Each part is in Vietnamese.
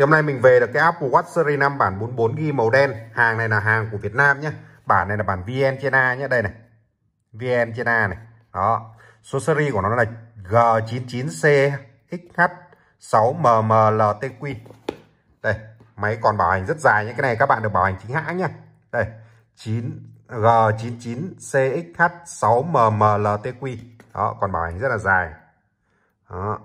thì hôm nay mình về được cái Apple Watch Series 5 bản 44 ghi màu đen hàng này là hàng của Việt Nam nhé bản này là bản VN trên A nhé đây này VN trên A này đó số series của nó là G99CXH6MMLTQ đây máy còn bảo hành rất dài nhé cái này các bạn được bảo hành chính hãng nhé đây 9 G99CXH6MMLTQ đó còn bảo hành rất là dài đó.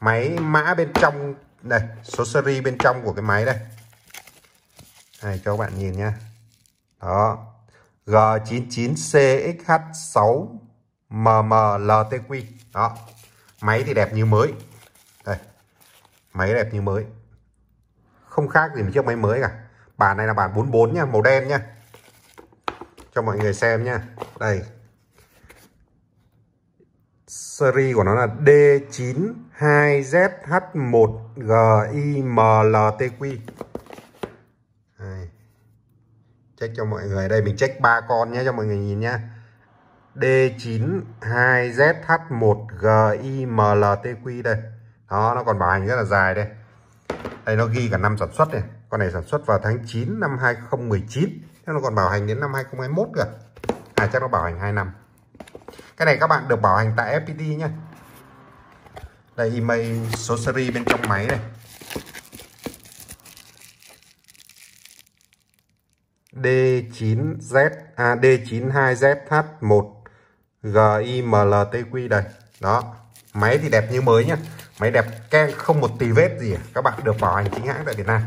máy mã bên trong đây số seri bên trong của cái máy đây này cho các bạn nhìn nhé đó G99CXH6MMLTQ đó máy thì đẹp như mới đây máy đẹp như mới không khác gì với chiếc máy mới cả bản này là bản 44 nha màu đen nha cho mọi người xem nha đây series của nó là D92ZH1GIMLTQ check cho mọi người đây mình check ba con nhé cho mọi người nhìn nhé D92ZH1GIMLTQ đây đó nó còn bảo hành rất là dài đây đây nó ghi cả năm sản xuất này con này sản xuất vào tháng 9 năm 2019 Thế nó còn bảo hành đến năm 2021 cơ à chắc nó bảo hành 2 năm cái này các bạn được bảo hành tại FPT nhé đây email số seri bên trong máy này D9Z à D92ZH1 GIMLTQ đây đó máy thì đẹp như mới nhá máy đẹp keng không một tì vết gì các bạn được bảo hành chính hãng tại Việt Nam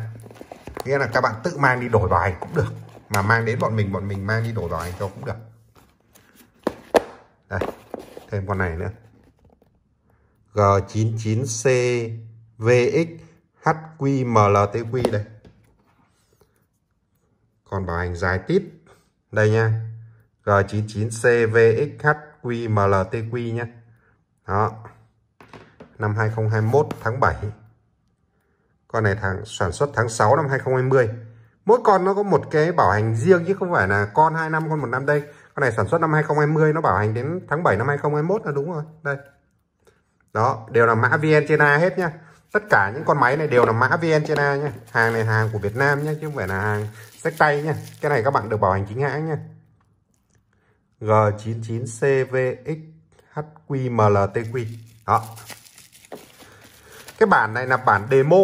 nghĩa là các bạn tự mang đi đổi bảo hành cũng được mà mang đến bọn mình bọn mình mang đi đổi bảo hành cho cũng được đây thêm con này nữa G99CVXHQMLTQ đây còn bảo hành dài tít đây nha G99CVXHQMLTQ nhé đó năm 2021 tháng 7 con này tháng sản xuất tháng 6 năm 2020 mỗi con nó có một cái bảo hành riêng chứ không phải là con 2 năm con một năm đây con này sản xuất năm 2020 nó bảo hành đến tháng 7 năm 2021 là đúng rồi đây đó đều là mã VN trên A hết nhá tất cả những con máy này đều là mã VN trên A nhá hàng này hàng của Việt Nam nhá chứ không phải là hàng sách tay nhá cái này các bạn được bảo hành chính hãng nhá G99CVXHQMLTQ đó cái bản này là bản demo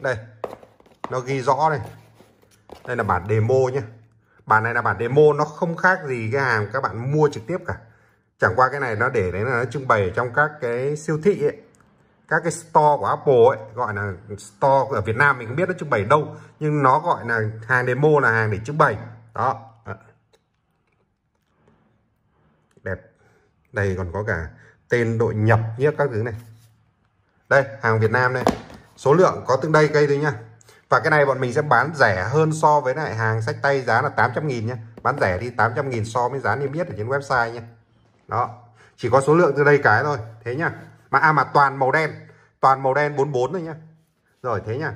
đây nó ghi rõ này đây là bản demo nhé bản này là bản demo nó không khác gì cái hàng các bạn mua trực tiếp cả chẳng qua cái này nó để đấy là nó trưng bày trong các cái siêu thị ấy các cái store của Apple ấy gọi là store ở Việt Nam mình không biết nó trưng bày đâu nhưng nó gọi là hàng demo là hàng để trưng bày đó đẹp đây còn có cả tên đội nhập nhất các thứ này đây hàng Việt Nam đây, số lượng có từng đây cây thôi nha và cái này bọn mình sẽ bán rẻ hơn so với lại hàng sách tay giá là 800 nghìn nhé bán rẻ đi 800 nghìn so với giá niêm yết ở trên website nhé đó chỉ có số lượng từ đây cái thôi thế nhá mà à mà toàn màu đen toàn màu đen 44 thôi nhá rồi thế nhá